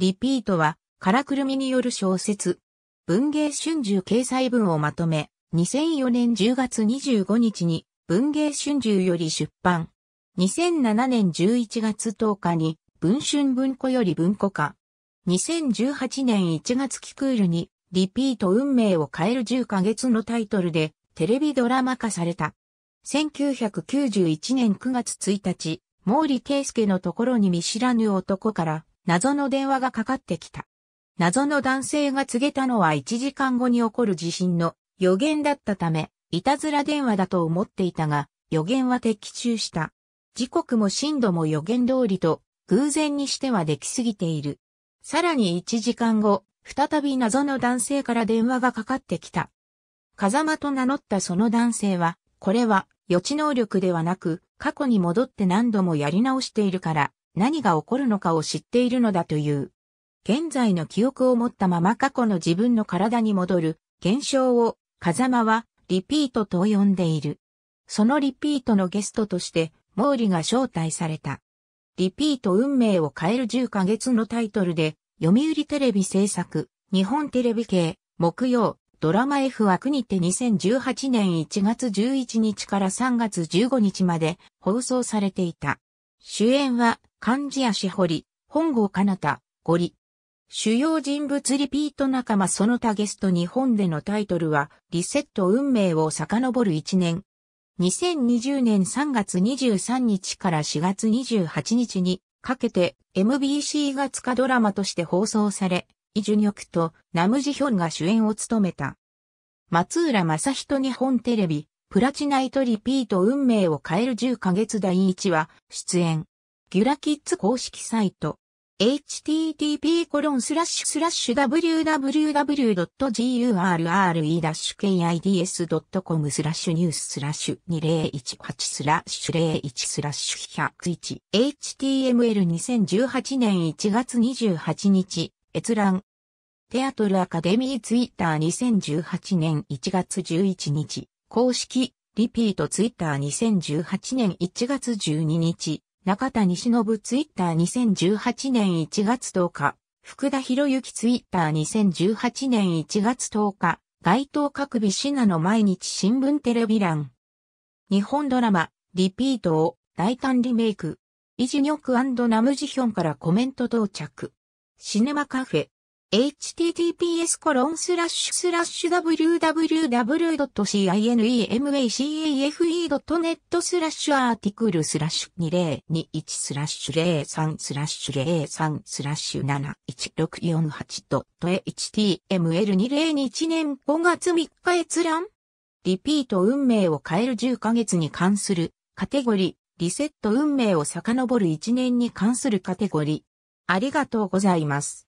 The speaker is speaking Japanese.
リピートは、からくるみによる小説。文芸春秋掲載文をまとめ、2004年10月25日に文芸春秋より出版。2007年11月10日に文春文庫より文庫化。2018年1月期クールにリピート運命を変える10ヶ月のタイトルでテレビドラマ化された。1991年9月1日、毛利圭介のところに見知らぬ男から謎の電話がかかってきた。謎の男性が告げたのは1時間後に起こる地震の予言だったため、いたずら電話だと思っていたが、予言は的中した。時刻も震度も予言通りと、偶然にしてはできすぎている。さらに1時間後、再び謎の男性から電話がかかってきた。風間と名乗ったその男性は、これは予知能力ではなく、過去に戻って何度もやり直しているから、何が起こるのかを知っているのだという。現在の記憶を持ったまま過去の自分の体に戻る現象を風間はリピートと呼んでいる。そのリピートのゲストとして毛利が招待された。リピート運命を変える10ヶ月のタイトルで読売テレビ制作日本テレビ系木曜ドラマ F 枠にて2018年1月11日から3月15日まで放送されていた。主演は漢字足堀、本郷かなた、ゴリ。主要人物リピート仲間その他ゲスト日本でのタイトルは、リセット運命を遡る一年。2020年3月23日から4月28日にかけて MBC が塚ドラマとして放送され、イ・ジュニョクとナムジヒョンが主演を務めた。松浦正人日本テレビ、プラチナイトリピート運命を変える10ヶ月第1話、出演。ギュラキッズ公式サイト。http://www.gurre-kids.com スラッシュニューススラッシュ2018スラッシュ01スラッシュ101 HTML2018 年1月28日閲覧テアトルアカデミーツイッター2018年1月11日公式リピートツイッター2018年1月12日中西忍ツイッター2018年1月10日、福田博之ツイッター2018年1月10日、該当各日シナの毎日新聞テレビ欄。日本ドラマ、リピートを大胆リメイク。イジニョクナムジヒョンからコメント到着。シネマカフェ、https www.cinemacafE.net スラッシュアーティクルスラッシュ2021スラッシュ03スラッシュ03スラッシュ71648ドット html2021 年5月3日閲覧リピート運命を変える10ヶ月に関するカテゴリーリセット運命を遡る1年に関するカテゴリーありがとうございます。